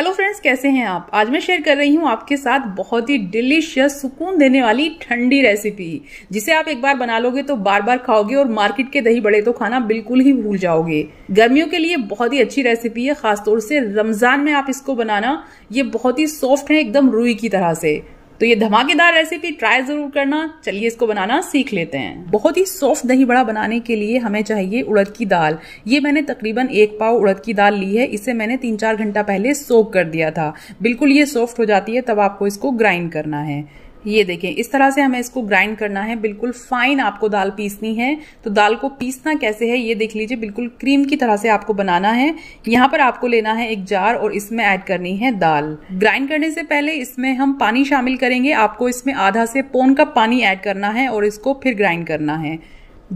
hello friends कैसे हैं आप आज मैं शेयर कर रही हूं आपके साथ बहुत ही डिलीशियस सुकून देने वाली ठंडी रेसिपी जिसे आप एक बार बना लोगे तो बार बार खाओगे और मार्केट के दही बड़े तो खाना बिल्कुल ही भूल जाओगे गर्मियों के लिए बहुत ही अच्छी रेसिपी है खासतौर से रमजान में आप इसको बनाना ये बहुत ही सॉफ्ट है एकदम रुई की तरह से तो ये धमाकेदार रेसिपी ट्राई जरूर करना चलिए इसको बनाना सीख लेते हैं बहुत ही सॉफ्ट दही बड़ा बनाने के लिए हमें चाहिए उड़द की दाल ये मैंने तकरीबन एक पाव उड़द की दाल ली है इसे मैंने तीन चार घंटा पहले सोक कर दिया था बिल्कुल ये सॉफ्ट हो जाती है तब आपको इसको ग्राइंड करना है ये देखें इस तरह से हमें इसको ग्राइंड करना है बिल्कुल फाइन आपको दाल पीसनी है तो दाल को पीसना कैसे है ये देख लीजिए बिल्कुल क्रीम की तरह से आपको बनाना है यहाँ पर आपको लेना है एक जार और इसमें ऐड करनी है दाल ग्राइंड करने से पहले इसमें हम पानी शामिल करेंगे आपको इसमें आधा से पौन कप पानी ऐड करना है और इसको फिर ग्राइंड करना है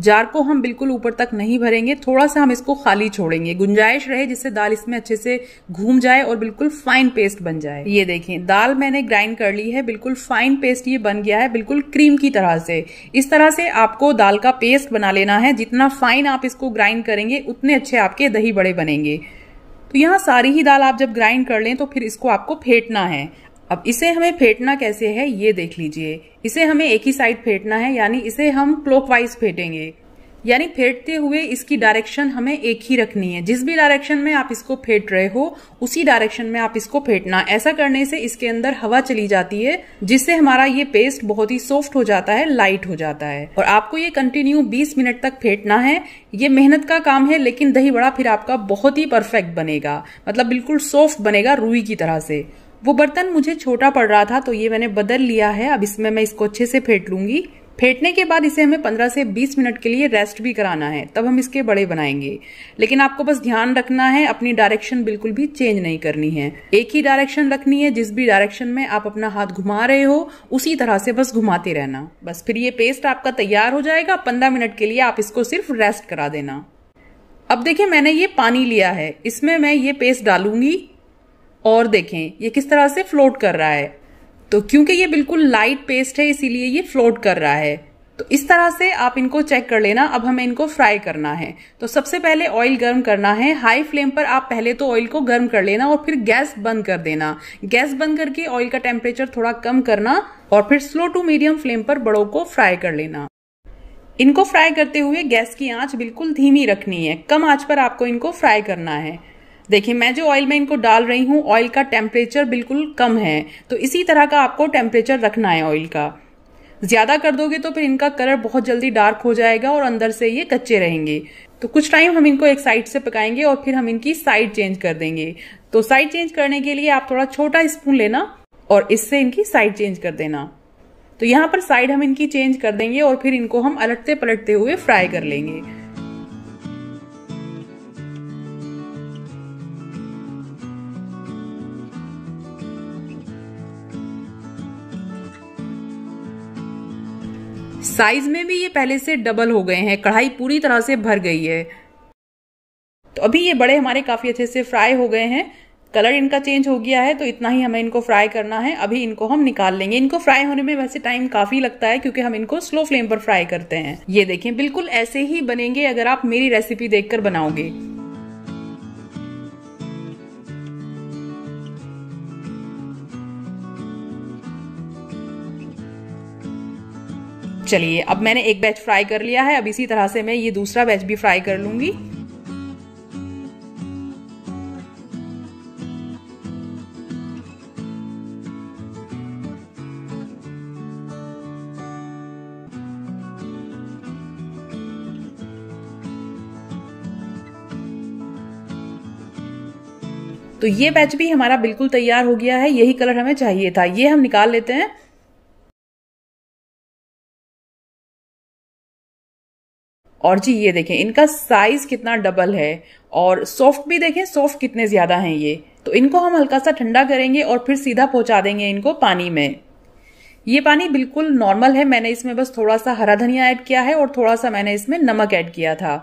जार को हम बिल्कुल ऊपर तक नहीं भरेंगे थोड़ा सा हम इसको खाली छोड़ेंगे गुंजाइश रहे जिससे दाल इसमें अच्छे से घूम जाए और बिल्कुल फाइन पेस्ट बन जाए ये देखें दाल मैंने ग्राइंड कर ली है बिल्कुल फाइन पेस्ट ये बन गया है बिल्कुल क्रीम की तरह से इस तरह से आपको दाल का पेस्ट बना लेना है जितना फाइन आप इसको ग्राइंड करेंगे उतने अच्छे आपके दही बड़े बनेंगे तो यहाँ सारी ही दाल आप जब ग्राइंड कर लें तो फिर इसको आपको फेंटना है अब इसे हमें फेंटना कैसे है ये देख लीजिए इसे हमें एक ही साइड फेंटना है यानी इसे हम क्लॉकवाइज फेंटेंगे यानी फेंटते हुए इसकी डायरेक्शन हमें एक ही रखनी है जिस भी डायरेक्शन में आप इसको फेंट रहे हो उसी डायरेक्शन में आप इसको फेंटना ऐसा करने से इसके अंदर हवा चली जाती है जिससे हमारा ये पेस्ट बहुत ही सॉफ्ट हो जाता है लाइट हो जाता है और आपको ये कंटिन्यू 20 मिनट तक फेंटना है ये मेहनत का काम है लेकिन दही बड़ा फिर आपका बहुत ही परफेक्ट बनेगा मतलब बिल्कुल सॉफ्ट बनेगा रुई की तरह से वो बर्तन मुझे छोटा पड़ रहा था तो ये मैंने बदल लिया है अब इसमें मैं इसको अच्छे से फेंट लूंगी फेंटने के बाद इसे हमें 15 से 20 मिनट के लिए रेस्ट भी कराना है तब हम इसके बड़े बनाएंगे लेकिन आपको बस ध्यान रखना है अपनी डायरेक्शन बिल्कुल भी चेंज नहीं करनी है एक ही डायरेक्शन रखनी है जिस भी डायरेक्शन में आप अपना हाथ घुमा रहे हो उसी तरह से बस घुमाते रहना बस फिर ये पेस्ट आपका तैयार हो जाएगा पंद्रह मिनट के लिए आप इसको सिर्फ रेस्ट करा देना अब देखिये मैंने ये पानी लिया है इसमें मैं ये पेस्ट डालूंगी और देखें ये किस तरह से फ्लोट कर रहा है तो क्योंकि ये बिल्कुल लाइट पेस्ट है इसीलिए ये फ्लोट कर रहा है तो इस तरह से आप इनको चेक कर लेना अब हमें इनको फ्राई करना है तो सबसे पहले ऑयल गर्म करना है हाई फ्लेम पर आप पहले तो ऑयल को गर्म कर लेना और फिर गैस बंद कर देना गैस बंद करके ऑयल का टेम्परेचर थोड़ा कम करना और फिर स्लो टू मीडियम फ्लेम पर बड़ों को फ्राई कर लेना इनको फ्राई करते हुए गैस की आंच बिल्कुल धीमी रखनी है कम आंच पर आपको इनको फ्राई करना है देखिए मैं जो ऑयल में इनको डाल रही हूँ ऑयल का टेम्परेचर बिल्कुल कम है तो इसी तरह का आपको टेम्परेचर रखना है ऑयल का ज्यादा कर दोगे तो फिर इनका कलर बहुत जल्दी डार्क हो जाएगा और अंदर से ये कच्चे रहेंगे तो कुछ टाइम हम इनको एक साइड से पकाएंगे और फिर हम इनकी साइड चेंज कर देंगे तो साइड चेंज करने के लिए आप थोड़ा छोटा स्पून लेना और इससे इनकी साइड चेंज कर देना तो यहाँ पर साइड हम इनकी चेंज कर देंगे और फिर इनको हम अलटते पलटते हुए फ्राई कर लेंगे साइज में भी ये पहले से डबल हो गए हैं कढ़ाई पूरी तरह से भर गई है तो अभी ये बड़े हमारे काफ़ी अच्छे से फ्राई हो गए हैं कलर इनका चेंज हो गया है तो इतना ही हमें इनको फ्राई करना है अभी इनको हम निकाल लेंगे इनको फ्राई होने में वैसे टाइम काफी लगता है क्योंकि हम इनको स्लो फ्लेम पर फ्राई करते हैं ये देखें बिल्कुल ऐसे ही बनेंगे अगर आप मेरी रेसिपी देखकर बनाओगे चलिए अब मैंने एक बैच फ्राई कर लिया है अब इसी तरह से मैं ये दूसरा बैच भी फ्राई कर लूंगी तो ये बैच भी हमारा बिल्कुल तैयार हो गया है यही कलर हमें चाहिए था ये हम निकाल लेते हैं और जी ये देखें इनका साइज कितना डबल है और सॉफ्ट भी देखें सॉफ्ट कितने ज्यादा हैं ये तो इनको हम हल्का सा ठंडा करेंगे और फिर सीधा पहुंचा देंगे इनको पानी में ये पानी बिल्कुल नॉर्मल है मैंने इसमें बस थोड़ा सा हरा धनिया ऐड किया है और थोड़ा सा मैंने इसमें नमक ऐड किया था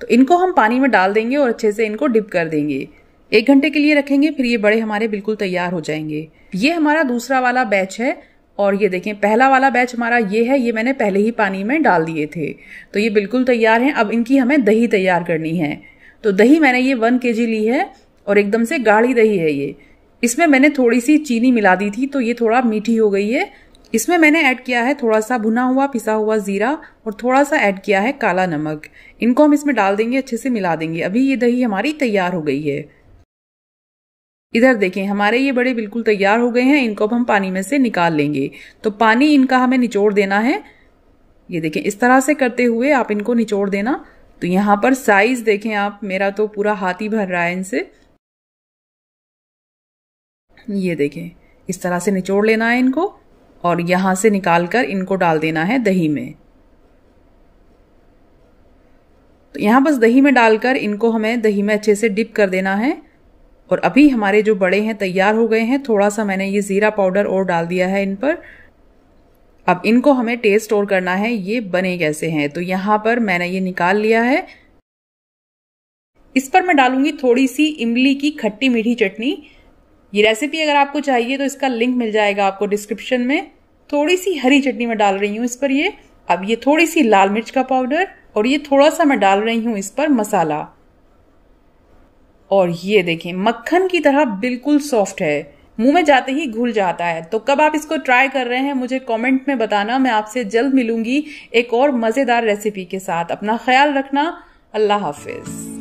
तो इनको हम पानी में डाल देंगे और अच्छे से इनको डिप कर देंगे एक घंटे के लिए रखेंगे फिर ये बड़े हमारे बिल्कुल तैयार हो जाएंगे ये हमारा दूसरा वाला बैच है और ये देखें पहला वाला बैच हमारा ये है ये मैंने पहले ही पानी में डाल दिए थे तो ये बिल्कुल तैयार हैं अब इनकी हमें दही तैयार करनी है तो दही मैंने ये वन के ली है और एकदम से गाढ़ी दही है ये इसमें मैंने थोड़ी सी चीनी मिला दी थी तो ये थोड़ा मीठी हो गई है इसमें मैंने ऐड किया है थोड़ा सा भुना हुआ पिसा हुआ ज़ीरा और थोड़ा सा ऐड किया है काला नमक इनको हम इसमें डाल देंगे अच्छे से मिला देंगे अभी ये दही हमारी तैयार हो गई है इधर देखें हमारे ये बड़े बिल्कुल तैयार हो गए हैं इनको अब हम पानी में से निकाल लेंगे तो पानी इनका हमें निचोड़ देना है ये देखें इस तरह से करते हुए आप इनको निचोड़ देना तो यहाँ पर साइज देखें आप मेरा तो पूरा हाथ ही भर रहा है इनसे ये देखें इस तरह से निचोड़ लेना है इनको और यहां से निकालकर इनको डाल देना है दही में तो यहां बस दही में डालकर इनको हमें दही में अच्छे से डिप कर देना है और अभी हमारे जो बड़े हैं तैयार हो गए हैं थोड़ा सा मैंने ये ज़ीरा पाउडर और डाल दिया है इन पर अब इनको हमें टेस्ट और करना है ये बने कैसे हैं तो यहाँ पर मैंने ये निकाल लिया है इस पर मैं डालूंगी थोड़ी सी इमली की खट्टी मीठी चटनी ये रेसिपी अगर आपको चाहिए तो इसका लिंक मिल जाएगा आपको डिस्क्रिप्शन में थोड़ी सी हरी चटनी मैं डाल रही हूँ इस पर ये अब ये थोड़ी सी लाल मिर्च का पाउडर और ये थोड़ा सा मैं डाल रही हूँ इस पर मसाला और ये देखें मक्खन की तरह बिल्कुल सॉफ्ट है मुंह में जाते ही घुल जाता है तो कब आप इसको ट्राई कर रहे हैं मुझे कमेंट में बताना मैं आपसे जल्द मिलूंगी एक और मज़ेदार रेसिपी के साथ अपना ख्याल रखना अल्लाह हाफिज़